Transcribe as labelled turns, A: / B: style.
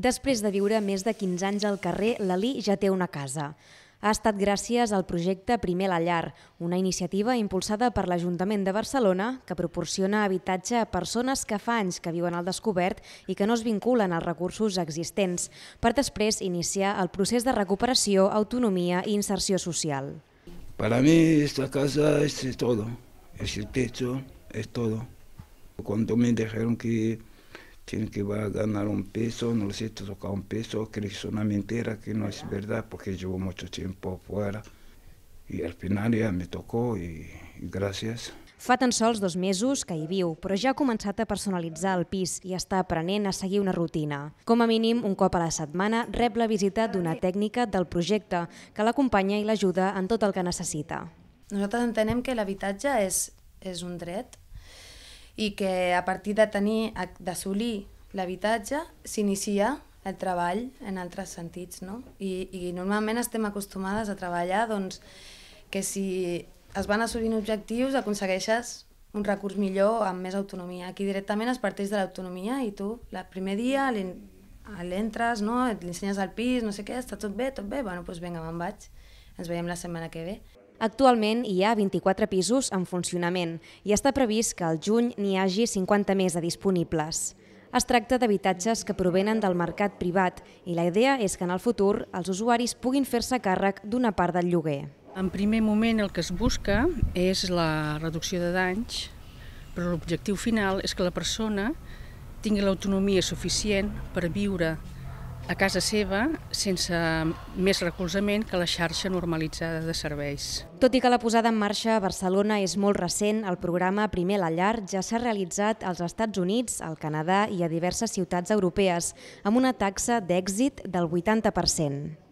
A: Després de viure més de 15 anys al carrer, l'Ali ja té una casa. Ha estat gràcies al projecte Primer la Llar, una iniciativa impulsada per l'Ajuntament de Barcelona que proporciona habitatge a persones que fa anys que viuen al descobert i que no es vinculen als recursos existents, per després iniciar el procés de recuperació, autonomia i inserció social.
B: Para mí esta casa es todo, es el techo, es todo. Cuando me dijeron que que vai ganhar um peso, não sei tocar um peso, questionar inteira que não é verdade, porque levou muito tempo fora. E al final ja me tocó e, e gràcies. Fa
A: tan sols dos mesos que hi viu, però ja ha començat a personalitzar el pis i està aprenent a seguir una rutina. Com a mínim, un cop a la setmana rep la visita d'una tècnica del projecte que l'acompanya i l'ajuda en tot el que necessita.
C: Nosaltres entenem que l'habitatge és, és un dret i que a partir de tenir d'assolir l'habitatge s'inicia el treball en altres sentits, no? I, I normalment estem acostumades a treballar doncs, que si es van assolint objectius aconsegueixes un recurs millor amb més autonomia. Aquí directament es parteix de l'autonomia i tu el primer dia l'entres, no? l'ensenyes al pis, no sé què, està tot bé, tot bé, bueno, doncs vinga, me'n vaig,
A: ens veiem la setmana que ve. Actualment hi ha 24 pisos en funcionament i està previst que al juny n'hi hagi 50 més a disponibles. Es tracta d'habitatges que provenen del mercat privat i la idea és que en el futur els usuaris puguin fer-se càrrec
D: d'una part del lloguer. En primer moment el que es busca és la reducció de danys, però l'objectiu final és que la persona tingui l'autonomia suficient per viure a casa seva sense més recolzament que la xarxa normalitzada de serveis.
A: Tot i que la posada en marxa a Barcelona és molt recent, el programa Primer la Llar ja s'ha realitzat als Estats Units, al Canadà i a diverses ciutats europees, amb una taxa d'èxit del 80%.